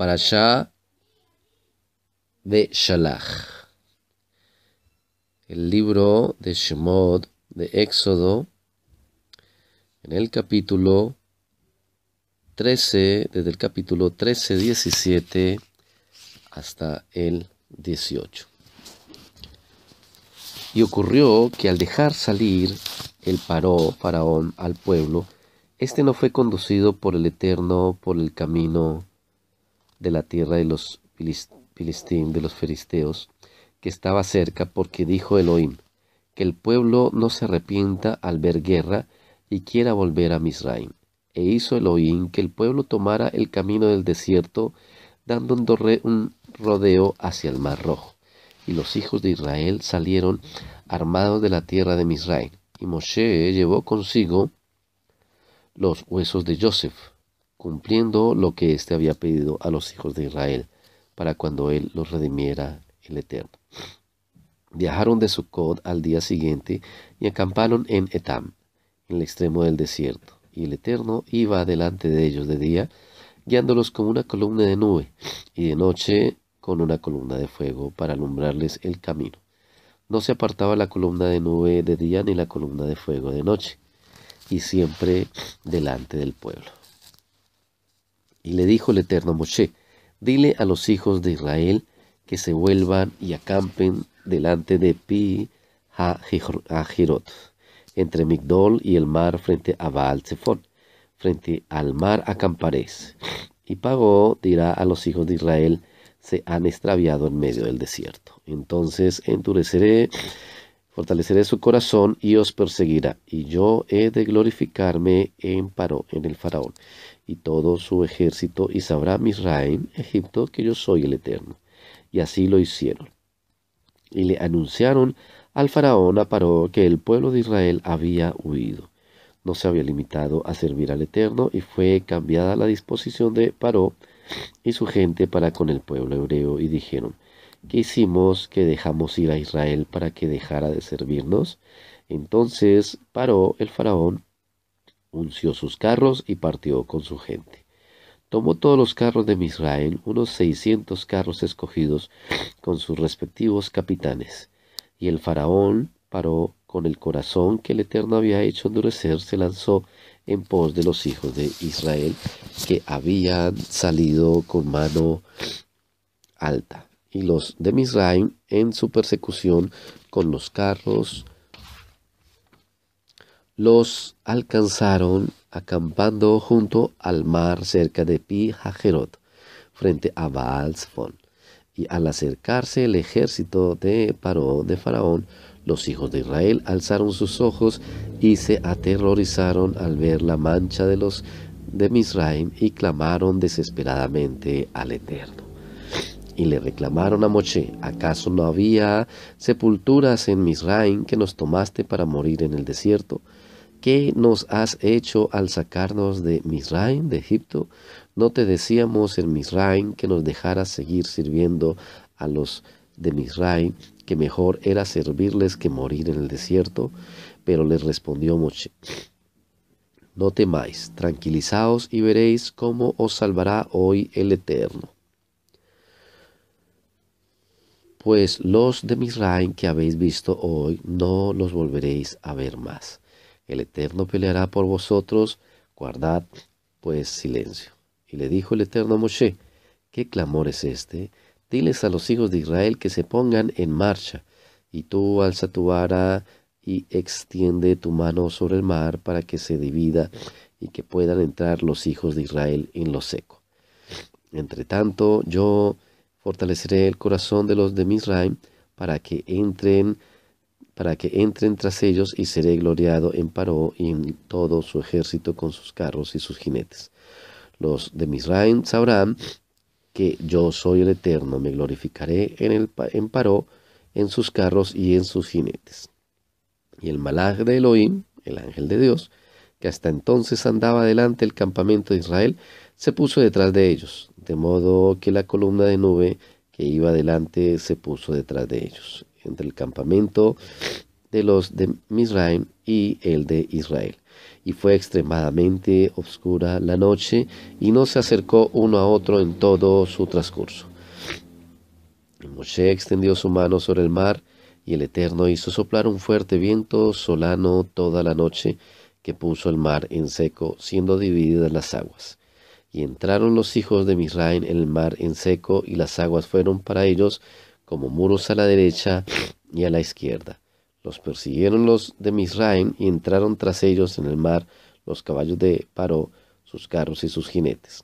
para allá de Shalach. El libro de Shemod de Éxodo, en el capítulo 13, desde el capítulo 13, 17 hasta el 18. Y ocurrió que al dejar salir el paró faraón al pueblo, este no fue conducido por el Eterno por el camino de la tierra de los Filistín, de los filisteos, que estaba cerca, porque dijo Elohim, que el pueblo no se arrepienta al ver guerra y quiera volver a Misraim. E hizo Elohim que el pueblo tomara el camino del desierto, dando un, un rodeo hacia el Mar Rojo. Y los hijos de Israel salieron armados de la tierra de Misraim. Y Moshe llevó consigo los huesos de Joseph, cumpliendo lo que éste había pedido a los hijos de Israel, para cuando él los redimiera el Eterno. Viajaron de Sucod al día siguiente y acamparon en Etam, en el extremo del desierto, y el Eterno iba delante de ellos de día, guiándolos con una columna de nube, y de noche con una columna de fuego para alumbrarles el camino. No se apartaba la columna de nube de día ni la columna de fuego de noche, y siempre delante del pueblo. Y le dijo el Eterno Moshe, dile a los hijos de Israel que se vuelvan y acampen delante de Pi Hajirot, entre Migdol y el mar frente a Baal Zephon. Frente al mar acamparéis. Y pagó, dirá a los hijos de Israel, se han extraviado en medio del desierto. Entonces endureceré Fortaleceré su corazón y os perseguirá, y yo he de glorificarme en Paró, en el faraón, y todo su ejército, y sabrá Misraim, Egipto, que yo soy el Eterno. Y así lo hicieron. Y le anunciaron al faraón a Paró que el pueblo de Israel había huido. No se había limitado a servir al Eterno, y fue cambiada la disposición de Paró y su gente para con el pueblo hebreo, y dijeron, ¿Qué hicimos que dejamos ir a Israel para que dejara de servirnos? Entonces paró el faraón, unció sus carros y partió con su gente. Tomó todos los carros de Misrael, unos 600 carros escogidos con sus respectivos capitanes. Y el faraón paró con el corazón que el Eterno había hecho endurecer, se lanzó en pos de los hijos de Israel que habían salido con mano alta y los de Misraim en su persecución con los carros. Los alcanzaron acampando junto al mar cerca de Pi Hajerot, frente a Baal Y al acercarse el ejército de Paró de Faraón, los hijos de Israel alzaron sus ojos y se aterrorizaron al ver la mancha de los de Misraim y clamaron desesperadamente al Eterno. Y le reclamaron a Moche: ¿acaso no había sepulturas en Misraim que nos tomaste para morir en el desierto? ¿Qué nos has hecho al sacarnos de Misraim, de Egipto? ¿No te decíamos en Misraim que nos dejaras seguir sirviendo a los de Misraim, que mejor era servirles que morir en el desierto? Pero les respondió Moche: no temáis, tranquilizaos y veréis cómo os salvará hoy el Eterno pues los de Misraim que habéis visto hoy no los volveréis a ver más. El Eterno peleará por vosotros, guardad pues silencio. Y le dijo el Eterno a Moshe, ¿qué clamor es este? Diles a los hijos de Israel que se pongan en marcha, y tú alza tu vara y extiende tu mano sobre el mar para que se divida y que puedan entrar los hijos de Israel en lo seco. Entre tanto, yo fortaleceré el corazón de los de Misraim para que entren para que entren tras ellos y seré gloriado en Paró y en todo su ejército con sus carros y sus jinetes. Los de Misraim sabrán que yo soy el Eterno, me glorificaré en, el, en Paró, en sus carros y en sus jinetes. Y el malag de Elohim, el ángel de Dios, que hasta entonces andaba delante del campamento de Israel, se puso detrás de ellos, de modo que la columna de nube que iba adelante se puso detrás de ellos, entre el campamento de los de Misraim y el de Israel. Y fue extremadamente obscura la noche, y no se acercó uno a otro en todo su transcurso. Y Moshe extendió su mano sobre el mar, y el Eterno hizo soplar un fuerte viento solano toda la noche, que puso el mar en seco, siendo divididas las aguas. Y entraron los hijos de Misraim en el mar en seco, y las aguas fueron para ellos como muros a la derecha y a la izquierda. Los persiguieron los de Misraim y entraron tras ellos en el mar los caballos de Paró, sus carros y sus jinetes.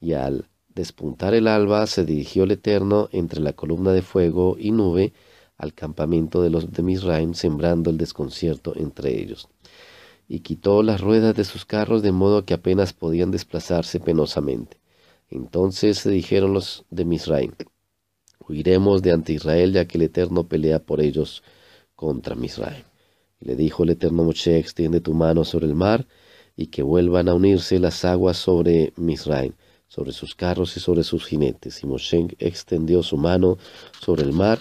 Y al despuntar el alba se dirigió el Eterno entre la columna de fuego y nube al campamento de los de Misraim, sembrando el desconcierto entre ellos y quitó las ruedas de sus carros de modo que apenas podían desplazarse penosamente. Entonces se dijeron los de Misraim, huiremos de ante Israel ya que el Eterno pelea por ellos contra Misraim. Y le dijo el Eterno Moshe, extiende tu mano sobre el mar y que vuelvan a unirse las aguas sobre Misraim, sobre sus carros y sobre sus jinetes. Y Moshe extendió su mano sobre el mar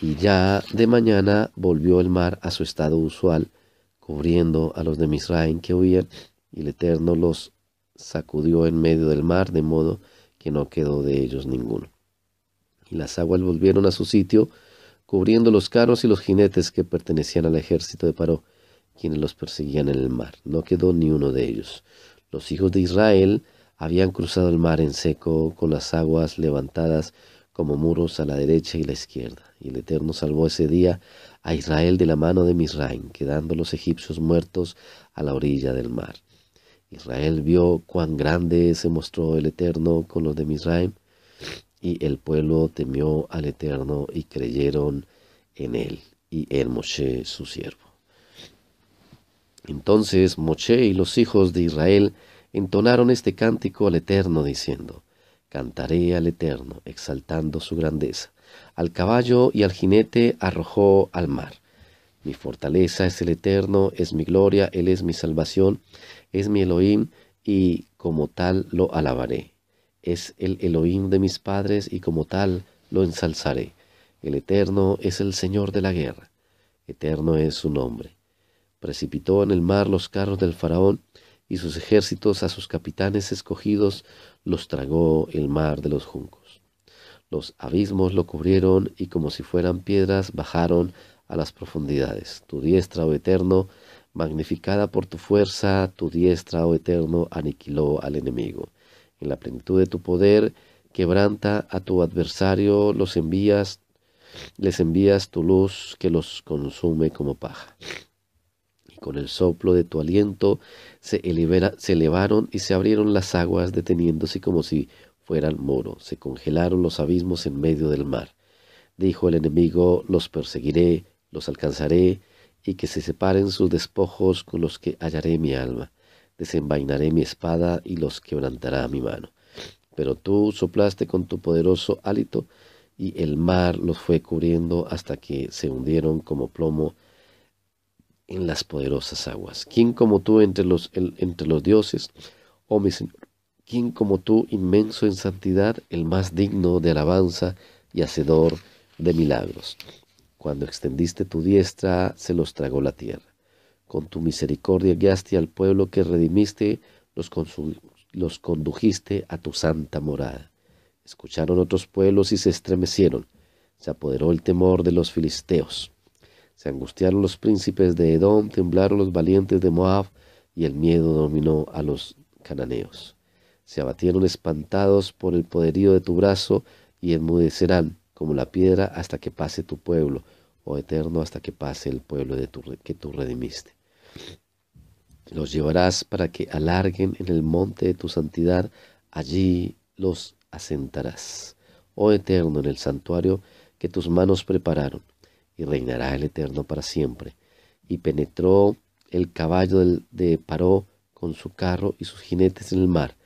y ya de mañana volvió el mar a su estado usual cubriendo a los de Misraim que huían, y el Eterno los sacudió en medio del mar, de modo que no quedó de ellos ninguno. Y las aguas volvieron a su sitio, cubriendo los carros y los jinetes que pertenecían al ejército de Paró, quienes los perseguían en el mar. No quedó ni uno de ellos. Los hijos de Israel habían cruzado el mar en seco, con las aguas levantadas, como muros a la derecha y la izquierda. Y el Eterno salvó ese día a Israel de la mano de Misraim, quedando los egipcios muertos a la orilla del mar. Israel vio cuán grande se mostró el Eterno con los de Misraim, y el pueblo temió al Eterno y creyeron en él y en Moshe su siervo. Entonces Moshe y los hijos de Israel entonaron este cántico al Eterno diciendo, Cantaré al Eterno, exaltando su grandeza. Al caballo y al jinete arrojó al mar. Mi fortaleza es el Eterno, es mi gloria, Él es mi salvación, es mi Elohim, y como tal lo alabaré. Es el Elohim de mis padres, y como tal lo ensalzaré. El Eterno es el Señor de la guerra. Eterno es su nombre. Precipitó en el mar los carros del faraón, y sus ejércitos a sus capitanes escogidos los tragó el mar de los juncos. Los abismos lo cubrieron y como si fueran piedras bajaron a las profundidades. Tu diestra, oh eterno, magnificada por tu fuerza, tu diestra, oh eterno, aniquiló al enemigo. En la plenitud de tu poder, quebranta a tu adversario, los envías, les envías tu luz que los consume como paja y con el soplo de tu aliento se, se elevaron y se abrieron las aguas deteniéndose como si fueran moro. se congelaron los abismos en medio del mar. Dijo el enemigo, los perseguiré, los alcanzaré, y que se separen sus despojos con los que hallaré mi alma. Desenvainaré mi espada y los quebrantará mi mano. Pero tú soplaste con tu poderoso hálito, y el mar los fue cubriendo hasta que se hundieron como plomo en las poderosas aguas. ¿Quién como tú entre los, entre los dioses, oh mi Señor? ¿Quién como tú, inmenso en santidad, el más digno de alabanza y hacedor de milagros? Cuando extendiste tu diestra, se los tragó la tierra. Con tu misericordia guiaste al pueblo que redimiste, los, los condujiste a tu santa morada. Escucharon otros pueblos y se estremecieron. Se apoderó el temor de los filisteos. Se angustiaron los príncipes de Edom, temblaron los valientes de Moab, y el miedo dominó a los cananeos. Se abatieron espantados por el poderío de tu brazo, y enmudecerán como la piedra hasta que pase tu pueblo, oh eterno, hasta que pase el pueblo de tu, que tú redimiste. Los llevarás para que alarguen en el monte de tu santidad, allí los asentarás. Oh eterno, en el santuario que tus manos prepararon y reinará el Eterno para siempre. Y penetró el caballo de Paró con su carro y sus jinetes en el mar,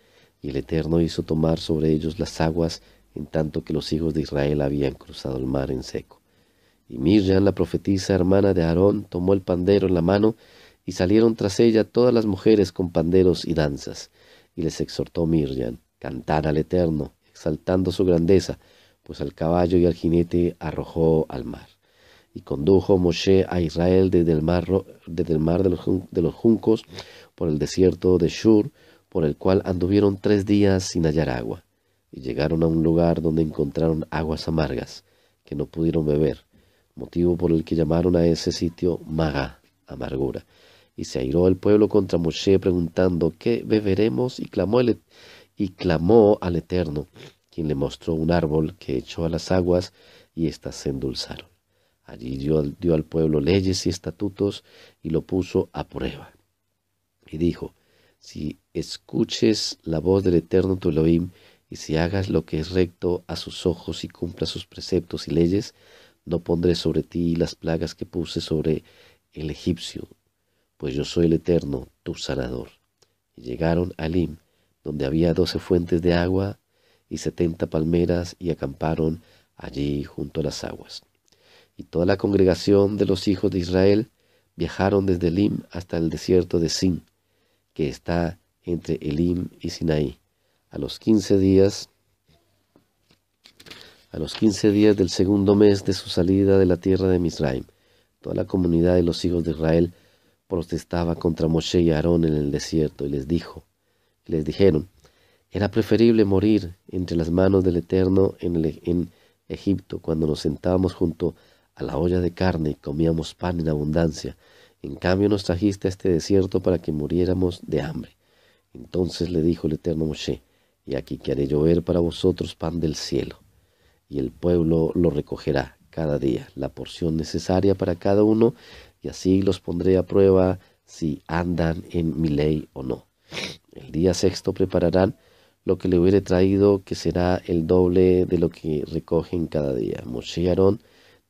y el Eterno hizo tomar sobre ellos las aguas, en tanto que los hijos de Israel habían cruzado el mar en seco. Y Miriam, la profetisa hermana de Aarón, tomó el pandero en la mano, y salieron tras ella todas las mujeres con panderos y danzas. Y les exhortó Miriam, cantar al Eterno, exaltando su grandeza, pues al caballo y al jinete arrojó al mar. Y condujo Moshe a Israel desde el mar, desde el mar de, los, juncos por el desierto de Shur, por el cual anduvieron tres días sin hallar agua. Y llegaron a un lugar donde encontraron aguas amargas, que no pudieron beber, motivo por el que llamaron a ese sitio Maga, amargura. Y se airó el pueblo contra Moshe preguntando, ¿qué beberemos? Y clamó, y clamó al Eterno, quien le mostró un árbol que echó a las aguas y éstas se endulzaron. Allí dio, al pueblo leyes y estatutos y lo puso a prueba. Y dijo, si escuches la voz del eterno tu Elohim y si hagas lo que es recto a sus ojos y cumplas sus preceptos y leyes, no pondré sobre ti las plagas que puse sobre el egipcio, pues yo soy el eterno, tu sanador. Y llegaron a Elim, donde había doce fuentes de agua y setenta palmeras, y acamparon allí junto a las aguas. Y toda la congregación de los hijos de Israel viajaron desde Elim hasta el desierto de Sin, que está entre Elim y Sinaí. A los quince días, a los quince días del segundo mes de su salida de la tierra de Misraim, toda la comunidad de los hijos de Israel protestaba contra Moshe y Aarón en el desierto y les dijo, les dijeron, era preferible morir entre las manos del Eterno en, en Egipto cuando nos sentábamos junto a la olla de carne y comíamos pan en abundancia. En cambio nos trajiste a este desierto para que muriéramos de hambre. Entonces le dijo el eterno Moshe, y aquí que haré llover para vosotros pan del cielo. Y el pueblo lo recogerá cada día, la porción necesaria para cada uno, y así los pondré a prueba si andan en mi ley o no. El día sexto prepararán lo que le hubiere traído, que será el doble de lo que recogen cada día. Moshe Aarón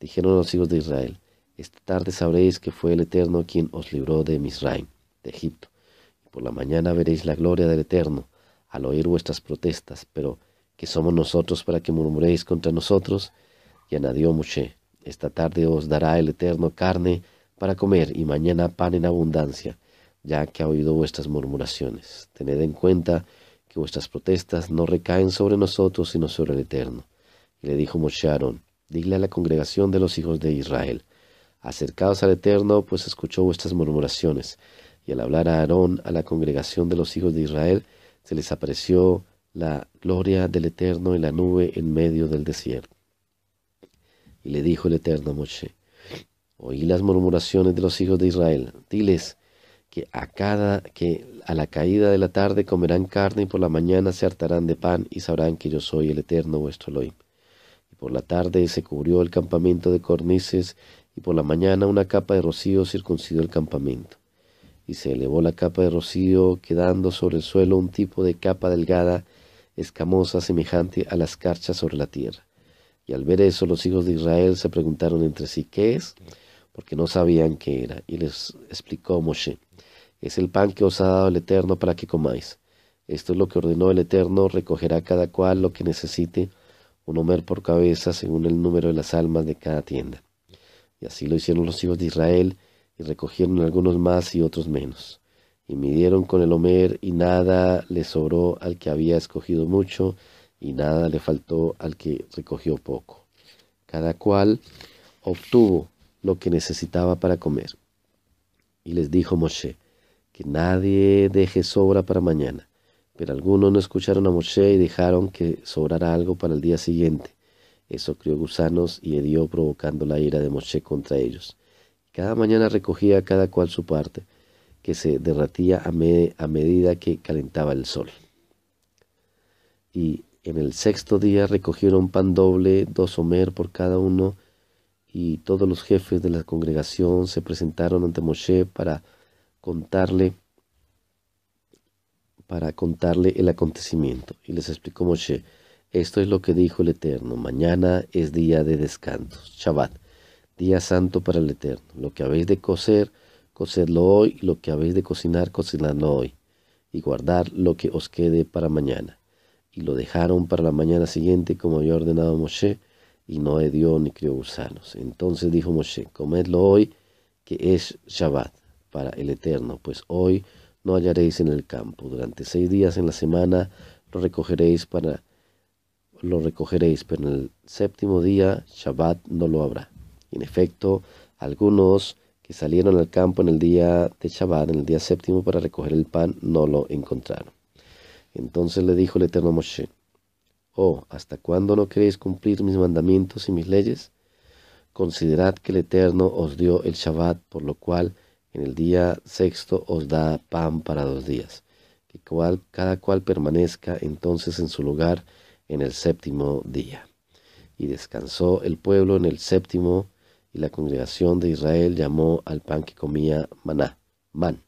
Dijeron los hijos de Israel, esta tarde sabréis que fue el Eterno quien os libró de Misraim, de Egipto. Y por la mañana veréis la gloria del Eterno al oír vuestras protestas, pero ¿qué somos nosotros para que murmuréis contra nosotros. Y añadió Moshe, esta tarde os dará el Eterno carne para comer y mañana pan en abundancia, ya que ha oído vuestras murmuraciones. Tened en cuenta que vuestras protestas no recaen sobre nosotros, sino sobre el Eterno. Y le dijo Moshe Dile a la congregación de los hijos de Israel, acercaos al Eterno, pues escuchó vuestras murmuraciones. Y al hablar a Aarón, a la congregación de los hijos de Israel, se les apareció la gloria del Eterno en la nube en medio del desierto. Y le dijo el Eterno a Moshe, oí las murmuraciones de los hijos de Israel, diles que a cada que a la caída de la tarde comerán carne y por la mañana se hartarán de pan y sabrán que yo soy el Eterno vuestro Elohim. Por la tarde se cubrió el campamento de cornices y por la mañana una capa de rocío circuncidió el campamento. Y se elevó la capa de rocío, quedando sobre el suelo un tipo de capa delgada, escamosa, semejante a las carchas sobre la tierra. Y al ver eso los hijos de Israel se preguntaron entre sí, ¿qué es? Porque no sabían qué era. Y les explicó Moshe, es el pan que os ha dado el Eterno para que comáis. Esto es lo que ordenó el Eterno, recogerá cada cual lo que necesite un homer por cabeza según el número de las almas de cada tienda. Y así lo hicieron los hijos de Israel, y recogieron algunos más y otros menos. Y midieron con el homer, y nada le sobró al que había escogido mucho, y nada le faltó al que recogió poco. Cada cual obtuvo lo que necesitaba para comer. Y les dijo Moshe, que nadie deje sobra para mañana, pero algunos no escucharon a Moshe y dejaron que sobrara algo para el día siguiente. Eso crió gusanos y hedió provocando la ira de Moshe contra ellos. Cada mañana recogía cada cual su parte, que se derratía a, a medida que calentaba el sol. Y en el sexto día recogieron pan doble, dos homer por cada uno, y todos los jefes de la congregación se presentaron ante Moshe para contarle para contarle el acontecimiento. Y les explicó Moshe, esto es lo que dijo el Eterno, mañana es día de descanso, Shabbat, día santo para el Eterno. Lo que habéis de coser, cosedlo hoy, lo que habéis de cocinar, cocinadlo hoy, y guardar lo que os quede para mañana. Y lo dejaron para la mañana siguiente como había ordenado Moshe, y no hedió ni crió gusanos. Entonces dijo Moshe, comedlo hoy, que es Shabbat para el Eterno, pues hoy no hallaréis en el campo. Durante seis días en la semana lo recogeréis para lo recogeréis, pero en el séptimo día, Shabbat, no lo habrá. En efecto, algunos que salieron al campo en el día de Shabbat, en el día séptimo, para recoger el pan, no lo encontraron. Entonces le dijo el Eterno Moshe, Oh, ¿hasta cuándo no queréis cumplir mis mandamientos y mis leyes? Considerad que el Eterno os dio el Shabbat, por lo cual en el día sexto os da pan para dos días, que cual, cada cual permanezca entonces en su lugar en el séptimo día. Y descansó el pueblo en el séptimo, y la congregación de Israel llamó al pan que comía maná, man,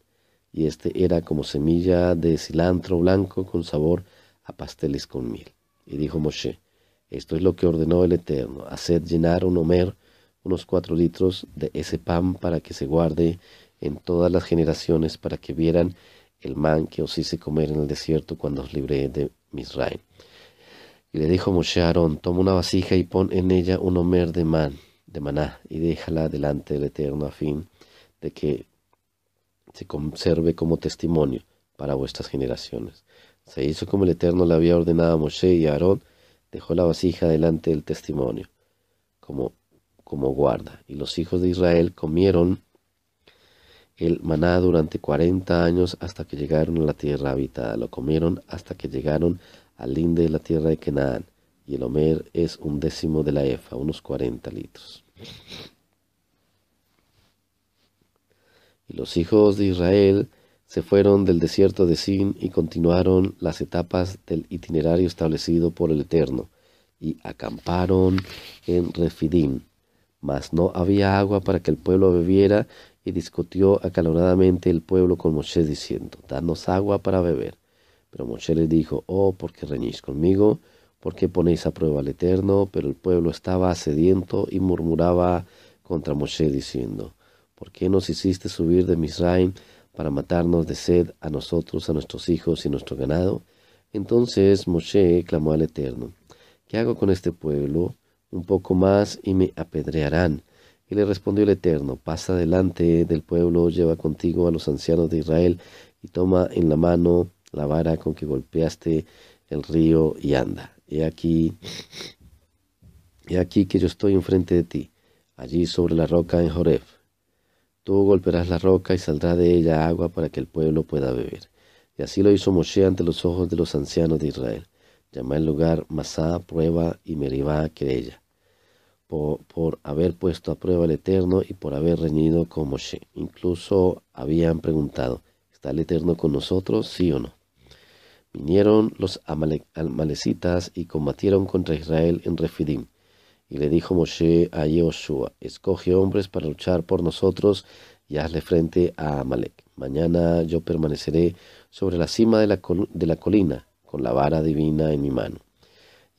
y este era como semilla de cilantro blanco con sabor a pasteles con miel. Y dijo Moshe, esto es lo que ordenó el Eterno, haced llenar un homer, unos cuatro litros de ese pan para que se guarde en todas las generaciones para que vieran el man que os hice comer en el desierto cuando os libré de Misraim. Y le dijo Moshe a Aarón, toma una vasija y pon en ella un homer de man, de maná, y déjala delante del Eterno a fin de que se conserve como testimonio para vuestras generaciones. Se hizo como el Eterno le había ordenado a Moshe y a Aarón, dejó la vasija delante del testimonio, como, como guarda. Y los hijos de Israel comieron el maná durante 40 años hasta que llegaron a la tierra habitada. Lo comieron hasta que llegaron al linde de la tierra de Canaán. Y el Homer es un décimo de la EFA, unos 40 litros. Y los hijos de Israel se fueron del desierto de Sin y continuaron las etapas del itinerario establecido por el Eterno, y acamparon en Refidim. Mas no había agua para que el pueblo bebiera, y discutió acaloradamente el pueblo con Moshe diciendo, Danos agua para beber. Pero Moshe le dijo, Oh, porque reñís conmigo? ¿Por qué ponéis a prueba al Eterno? Pero el pueblo estaba sediento y murmuraba contra Moshe diciendo, ¿por qué nos hiciste subir de Misraim para matarnos de sed a nosotros, a nuestros hijos y nuestro ganado? Entonces Moshe clamó al Eterno, ¿qué hago con este pueblo? Un poco más y me apedrearán y le respondió el Eterno, pasa delante del pueblo, lleva contigo a los ancianos de Israel y toma en la mano la vara con que golpeaste el río y anda. He aquí, he aquí que yo estoy enfrente de ti, allí sobre la roca en Joreb. Tú golpearás la roca y saldrá de ella agua para que el pueblo pueda beber. Y así lo hizo Moshe ante los ojos de los ancianos de Israel. Llama el lugar Masá, prueba y Meribá, querella por, haber puesto a prueba al Eterno y por haber reñido con Moshe. Incluso habían preguntado, ¿está el Eterno con nosotros? ¿Sí o no? Vinieron los amalecitas y combatieron contra Israel en Refidim. Y le dijo Moshe a Yehoshua, escoge hombres para luchar por nosotros y hazle frente a Amalek. Mañana yo permaneceré sobre la cima de de la colina con la vara divina en mi mano.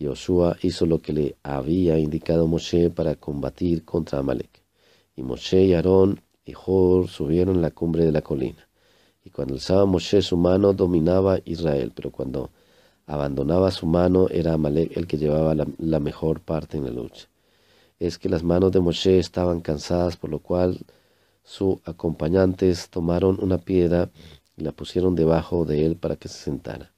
Josué hizo lo que le había indicado Moshe para combatir contra Amalek. Y Moshe y Aarón y Jor subieron la cumbre de la colina. Y cuando alzaba Moshe su mano, dominaba Israel, pero cuando abandonaba su mano, era Amalek el que llevaba la, la mejor parte en la lucha. Es que las manos de Moshe estaban cansadas, por lo cual sus acompañantes tomaron una piedra y la pusieron debajo de él para que se sentara.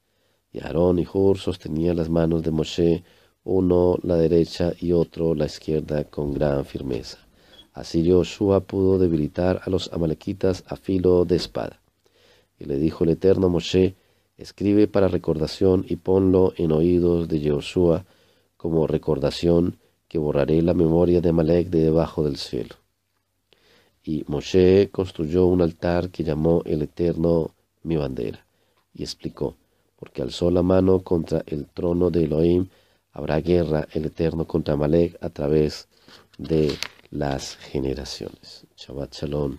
Y Aarón y Hur sostenían las manos de Moshe, uno la derecha y otro la izquierda, con gran firmeza. Así Josué pudo debilitar a los amalequitas a filo de espada. Y le dijo el Eterno Moshe, escribe para recordación y ponlo en oídos de Josué como recordación que borraré la memoria de Amalek de debajo del cielo. Y Moshe construyó un altar que llamó el Eterno mi bandera, y explicó, porque alzó la mano contra el trono de Elohim, habrá guerra el eterno contra Malek a través de las generaciones. Shabbat Shalom,